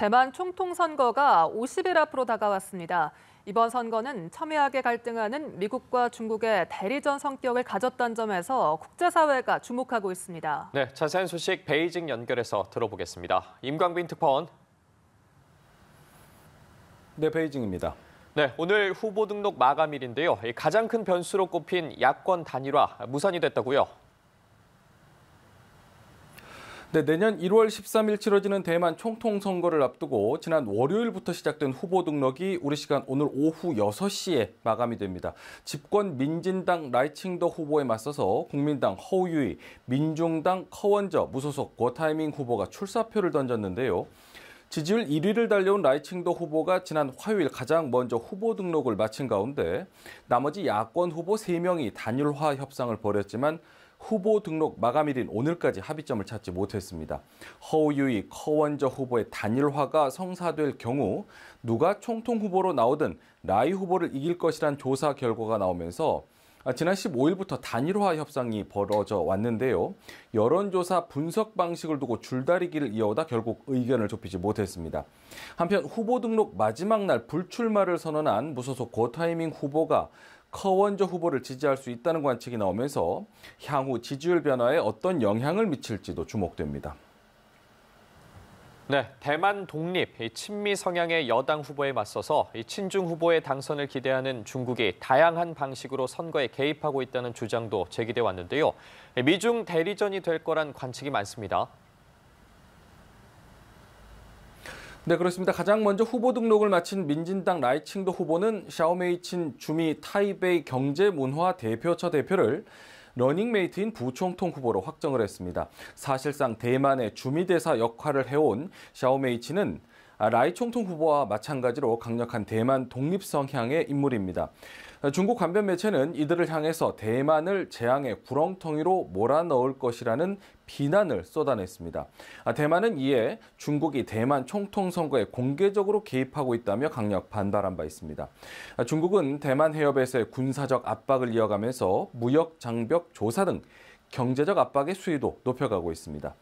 대만 총통선거가 50일 앞으로 다가왔습니다. 이번 선거는 첨예하게 갈등하는 미국과 중국의 대리전 성격을 가졌다는 점에서 국제사회가 주목하고 있습니다. 네, 자세한 소식 베이징 연결해서 들어보겠습니다. 임광빈 특파원. 네, 베이징입니다. 네, 오늘 후보 등록 마감일인데요. 가장 큰 변수로 꼽힌 야권 단일화 무산이 됐다고요. 네, 내년 1월 13일 치러지는 대만 총통 선거를 앞두고 지난 월요일부터 시작된 후보 등록이 우리 시간 오늘 오후 6시에 마감이 됩니다. 집권 민진당 라이칭더 후보에 맞서서 국민당 허우유이, 민중당 커원저 무소속 고타이밍 후보가 출사표를 던졌는데요. 지지율 1위를 달려온 라이칭더 후보가 지난 화요일 가장 먼저 후보 등록을 마친 가운데 나머지 야권 후보 3명이 단일화 협상을 벌였지만 후보 등록 마감일인 오늘까지 합의점을 찾지 못했습니다. 허우유이, 커원저 후보의 단일화가 성사될 경우 누가 총통 후보로 나오든 라이 후보를 이길 것이란 조사 결과가 나오면서 아, 지난 15일부터 단일화 협상이 벌어져 왔는데요. 여론조사 분석 방식을 두고 줄다리기를 이어오다 결국 의견을 좁히지 못했습니다. 한편 후보 등록 마지막 날 불출마를 선언한 무소속 고타이밍 후보가 커원조 후보를 지지할 수 있다는 관측이 나오면서 향후 지지율 변화에 어떤 영향을 미칠지도 주목됩니다. 네, 대만 독립, 친미 성향의 여당 후보에 맞서서 친중 후보의 당선을 기대하는 중국이 다양한 방식으로 선거에 개입하고 있다는 주장도 제기돼 왔는데요. 미중 대리전이 될 거란 관측이 많습니다. 네 그렇습니다. 가장 먼저 후보 등록을 마친 민진당 라이칭도 후보는 샤오메이친 주미 타이베이 경제문화 대표처 대표를 러닝메이트인 부총통 후보로 확정을 했습니다. 사실상 대만의 주미대사 역할을 해온 샤오메이치는 라이총통 후보와 마찬가지로 강력한 대만 독립 성향의 인물입니다. 중국 관변 매체는 이들을 향해서 대만을 재앙의 구렁텅이로 몰아넣을 것이라는 비난을 쏟아냈습니다. 아, 대만은 이에 중국이 대만 총통 선거에 공개적으로 개입하고 있다며 강력 반발한 바 있습니다. 아, 중국은 대만 해협에서의 군사적 압박을 이어가면서 무역 장벽 조사 등 경제적 압박의 수위도 높여가고 있습니다.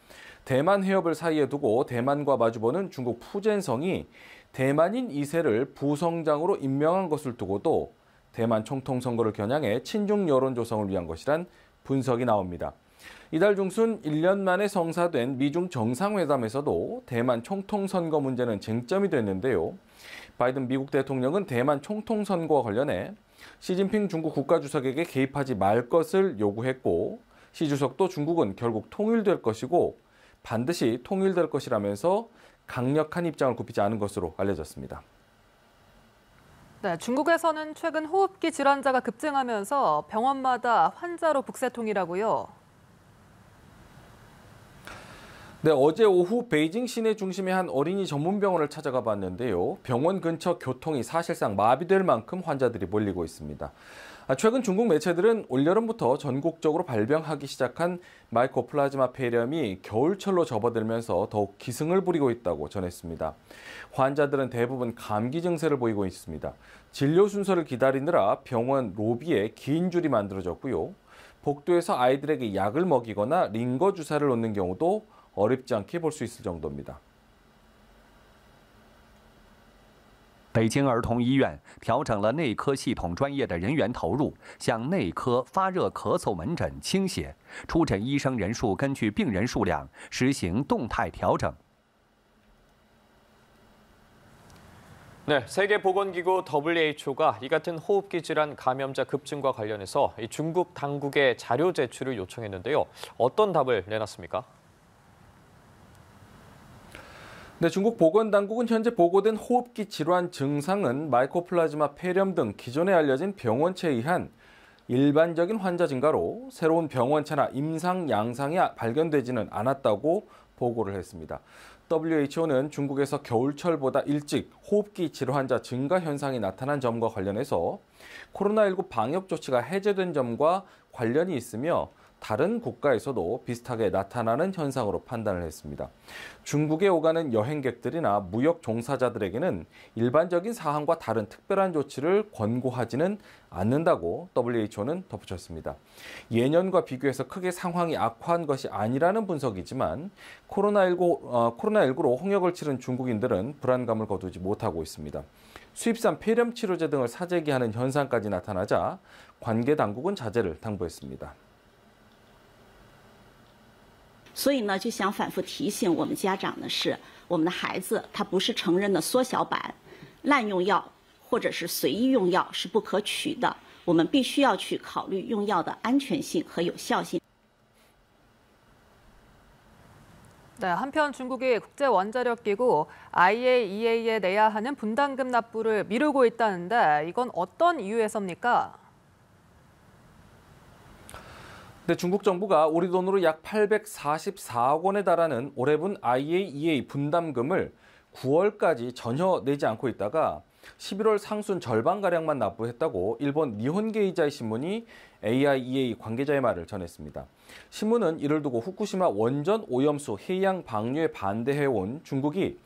대만 해협을 사이에 두고 대만과 마주보는 중국 푸젠성이 대만인 2세를 부성장으로 임명한 것을 두고도 대만 총통 선거를 겨냥해 친중 여론 조성을 위한 것이란 분석이 나옵니다. 이달 중순 1년 만에 성사된 미중 정상회담에서도 대만 총통 선거 문제는 쟁점이 됐는데요. 바이든 미국 대통령은 대만 총통 선거와 관련해 시진핑 중국 국가주석에게 개입하지 말 것을 요구했고 시 주석도 중국은 결국 통일될 것이고 반드시 통일될 것이라면서 강력한 입장을 굽히지 않은 것으로 알려졌습니다. 네, 중국에서는 최근 호흡기 질환자가 급증하면서 병원마다 환자로 북새통이라고요. 네, 어제 오후 베이징 시내 중심의 한 어린이 전문 병원을 찾아가 봤는데요. 병원 근처 교통이 사실상 마비될 만큼 환자들이 몰리고 있습니다. 아, 최근 중국 매체들은 올여름부터 전국적으로 발병하기 시작한 마이코플라즈마 폐렴이 겨울철로 접어들면서 더욱 기승을 부리고 있다고 전했습니다. 환자들은 대부분 감기 증세를 보이고 있습니다. 진료 순서를 기다리느라 병원 로비에 긴 줄이 만들어졌고요. 복도에서 아이들에게 약을 먹이거나 링거 주사를 놓는 경우도 어렵지 않게 볼 수 있을 정도입니다. 北京儿童医院调整了内科系统专业的人员投入，向内科发热、咳嗽门诊倾斜，出诊医生人数根据病人数量实行动态调整。네세계보건기구 WHO 가이같은호흡기질환감염자급증과관련해서중국당국자료제출을요청했는데요어떤답을내놨습니까 네, 중국 보건당국은 현재 보고된 호흡기 질환 증상은 마이코플라즈마 폐렴 등 기존에 알려진 병원체에 의한 일반적인 환자 증가로 새로운 병원체나 임상 양상이 발견되지는 않았다고 보고를 했습니다. WHO는 중국에서 겨울철보다 일찍 호흡기 질환자 증가 현상이 나타난 점과 관련해서 코로나19 방역 조치가 해제된 점과 관련이 있으며 다른 국가에서도 비슷하게 나타나는 현상으로 판단을 했습니다. 중국에 오가는 여행객들이나 무역 종사자들에게는 일반적인 사항과 다른 특별한 조치를 권고하지는 않는다고 WHO는 덧붙였습니다. 예년과 비교해서 크게 상황이 악화한 것이 아니라는 분석이지만 코로나19, 어, 코로나19로 홍역을 치른 중국인들은 불안감을 거두지 못하고 있습니다. 수입산 폐렴 치료제 등을 사재기하는 현상까지 나타나자 관계 당국은 자제를 당부했습니다. 所以呢，就想反复提醒我们家长的是我们的孩子，他不是成人的缩小版，滥用药或者是随意用药是不可取的。我们必须要去考虑用药的安全性和有效性。대한편중국의국제원자력기구 IAEA 에내야하는분단금납부를미루고있다는데이건어떤이유에서입니까근 중국 정부가 우리 돈으로 약 844억 원에 달하는 올해분 IAEA 분담금을 9월까지 전혀 내지 않고 있다가 11월 상순 절반가량만 납부했다고 일본 니혼게이자이 신문이 AIEA 관계자의 말을 전했습니다. 신문은 이를 두고 후쿠시마 원전 오염수 해양 방류에 반대해온 중국이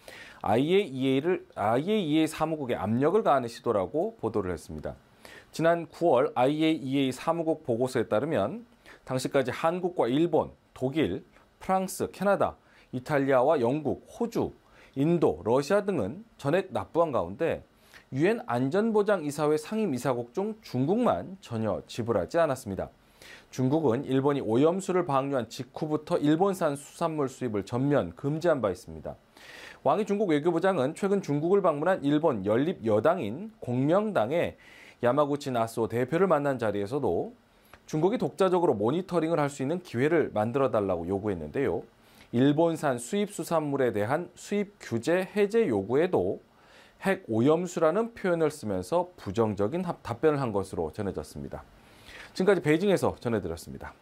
IAEA를, IAEA 사무국에 압력을 가하는 시도라고 보도를 했습니다. 지난 9월 IAEA 사무국 보고서에 따르면 당시까지 한국과 일본, 독일, 프랑스, 캐나다, 이탈리아와 영국, 호주, 인도, 러시아 등은 전액 납부한 가운데 유엔 안전보장이사회 상임이사국 중 중국만 전혀 지불하지 않았습니다. 중국은 일본이 오염수를 방류한 직후부터 일본산 수산물 수입을 전면 금지한 바 있습니다. 왕이 중국 외교부장은 최근 중국을 방문한 일본 연립 여당인 공명당의 야마구치 나스오 대표를 만난 자리에서도 중국이 독자적으로 모니터링을 할 수 있는 기회를 만들어 달라고 요구했는데요. 일본산 수입 수산물에 대한 수입 규제 해제 요구에도 핵 오염수라는 표현을 쓰면서 부정적인 답변을 한 것으로 전해졌습니다. 지금까지 베이징에서 전해드렸습니다.